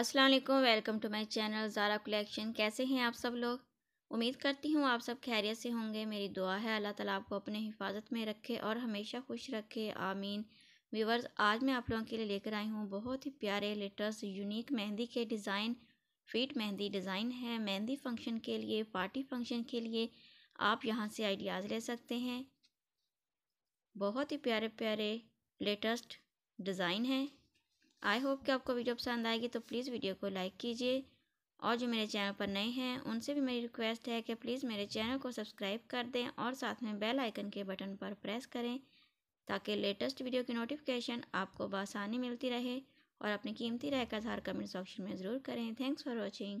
Aslam welcome to my channel Zara collection कैसे हैं आप सब लोग उम्मीद करती हूँ आप सब खैरियत से होंगे मेरी दुआ है अल्लाह ताला आपको अपने हिफाजत में रखे और हमेशा खुश रखे आमीन व्यूवर्स आज मैं आप लोगों के लिए लेकर आई हूँ बहुत ही प्यारे लेटेस्ट यूनिक मेहंदी के डिज़ाइन फिट मेहंदी डिज़ाइन है मेहंदी फंक्शन के लिए पार्टी फंक्शन के लिए आप यहाँ से आइडियाज़ ले सकते हैं बहुत ही प्यारे प्यारे लेटेस्ट डिज़ाइन हैं आई होप कि आपको वीडियो पसंद आएगी तो प्लीज़ वीडियो को लाइक कीजिए और जो मेरे चैनल पर नए हैं उनसे भी मेरी रिक्वेस्ट है कि प्लीज़ मेरे चैनल को सब्सक्राइब कर दें और साथ में बेल आइकन के बटन पर प्रेस करें ताकि लेटेस्ट वीडियो की नोटिफिकेशन आपको बसानी मिलती रहे और अपनी कीमती राय का आधार कमेंट सेक्शन में ज़रूर करें थैंक्स फॉर वॉचिंग